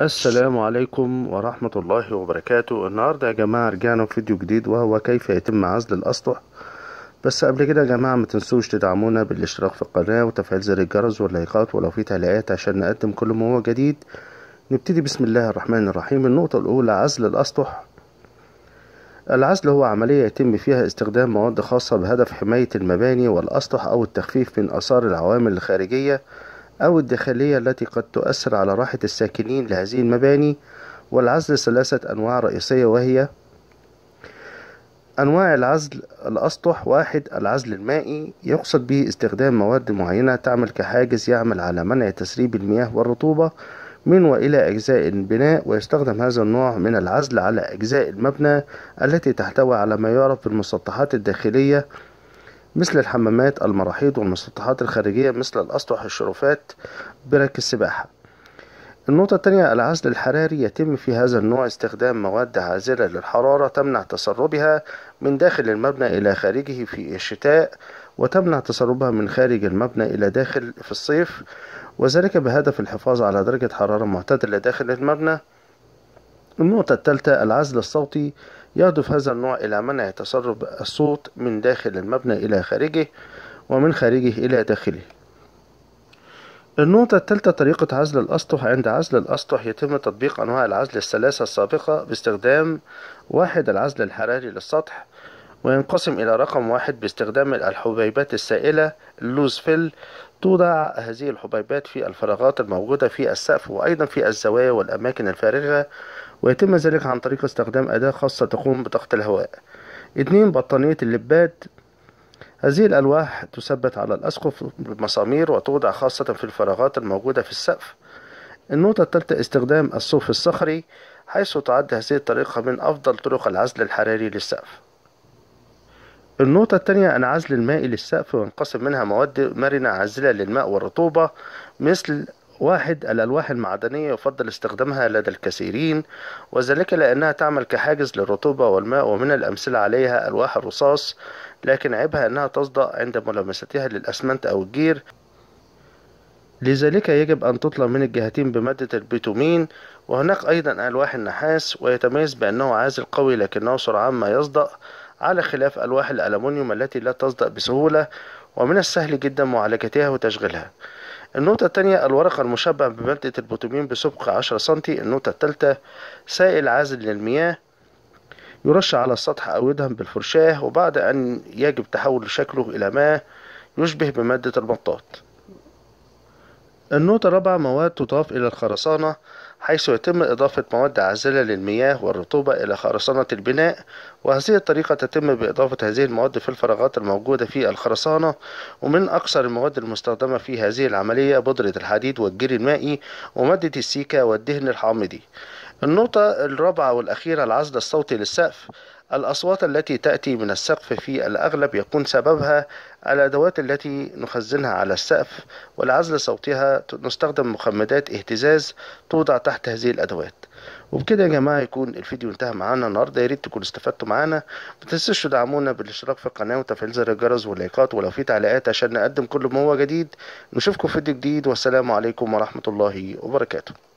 السلام عليكم ورحمة الله وبركاته النهاردة يا جماعة رجعنا بفيديو جديد وهو كيف يتم عزل الأسطح بس قبل كده يا جماعة ما تنسوش تدعمونا بالاشتراك في القناة وتفعيل زر الجرس واللايكات ولو في تعليقات عشان نقدم كل ما هو جديد نبتدي بسم الله الرحمن الرحيم النقطة الأولى عزل الأسطح العزل هو عملية يتم فيها استخدام مواد خاصة بهدف حماية المباني والأسطح أو التخفيف من آثار العوامل الخارجية أو الداخلية التي قد تؤثر على راحة الساكنين لهذه المباني والعزل ثلاثة أنواع رئيسية وهي أنواع العزل الأسطح واحد العزل المائي يقصد به استخدام مواد معينة تعمل كحاجز يعمل على منع تسريب المياه والرطوبة من وإلى أجزاء البناء ويستخدم هذا النوع من العزل على أجزاء المبنى التي تحتوي على ما يعرف بالمسطحات الداخلية مثل الحمامات المراحيض والمسطحات الخارجية مثل الأسطح الشرفات برك السباحة النقطة الثانية العزل الحراري يتم في هذا النوع استخدام مواد عازلة للحرارة تمنع تسربها من داخل المبنى إلى خارجه في الشتاء وتمنع تسربها من خارج المبنى إلى داخل في الصيف وذلك بهدف الحفاظ على درجة حرارة معتدلة داخل المبنى النقطة الثالثة العزل الصوتي يهدف هذا النوع إلى منع تسرب الصوت من داخل المبنى إلى خارجه ومن خارجه إلى داخله النقطة الثالثة طريقة عزل الأسطح عند عزل الأسطح يتم تطبيق أنواع العزل الثلاثة السابقة باستخدام واحد العزل الحراري للسطح وينقسم إلى رقم واحد باستخدام الحبيبات السائلة اللوز فيل توضع هذه الحبيبات في الفراغات الموجودة في السقف وأيضا في الزوايا والأماكن الفارغة ويتم ذلك عن طريق استخدام أداة خاصة تقوم بضغط الهواء اتنين بطانية اللبات هذه الألواح تثبت على الأسقف بمسامير وتوضع خاصة في الفراغات الموجودة في السقف النقطة الثالثة استخدام الصوف الصخري حيث تعد هذه الطريقة من أفضل طرق العزل الحراري للسقف النقطة الثانية العزل الماء للسقف وينقسم منها مواد مرنة عازلة للماء والرطوبة مثل واحد الألواح المعدنية يفضل استخدامها لدى الكثيرين وذلك لأنها تعمل كحاجز للرطوبة والماء ومن الأمثلة عليها ألواح الرصاص لكن عيبها أنها تصدأ عند ملامستها للأسمنت أو الجير لذلك يجب أن تطلى من الجهتين بمادة البيتومين وهناك أيضا ألواح النحاس ويتميز بأنه عازل قوي لكنه سرعان ما يصدأ على خلاف ألواح الألمنيوم التي لا تصدأ بسهولة ومن السهل جدا معالجتها وتشغيلها النقطة الثانية الورقة المشبع بمادة البوتومين بسبق عشرة سنتي النقطة الثالثة سائل عازل للمياه يرش على السطح أو يدهن بالفرشاة وبعد أن يجب تحول شكله إلى ما يشبه بمادة المطاط النقطة الرابعة مواد تضاف إلى الخرسانة حيث يتم إضافة مواد عازلة للمياه والرطوبة إلى خرسانة البناء وهذه الطريقة تتم بإضافة هذه المواد في الفراغات الموجودة في الخرسانة ومن أكثر المواد المستخدمة في هذه العملية بودرة الحديد والجير المائي ومادة السيكا والدهن الحامضي النقطة الرابعة والأخيرة العزل الصوتي للسقف الأصوات التي تأتي من السقف في الأغلب يكون سببها الأدوات التي نخزنها على السقف ولعزل صوتها نستخدم مخمدات اهتزاز توضع تحت هذه الأدوات وبكده يا جماعة يكون الفيديو انتهى معانا النهاردة يا ريت تكونوا استفدتوا معانا متنسوش تدعمونا بالاشتراك في القناة وتفعيل زر الجرس واللايكات ولو في تعليقات عشان نقدم كل ما هو جديد نشوفكم في فيديو جديد والسلام عليكم ورحمة الله وبركاته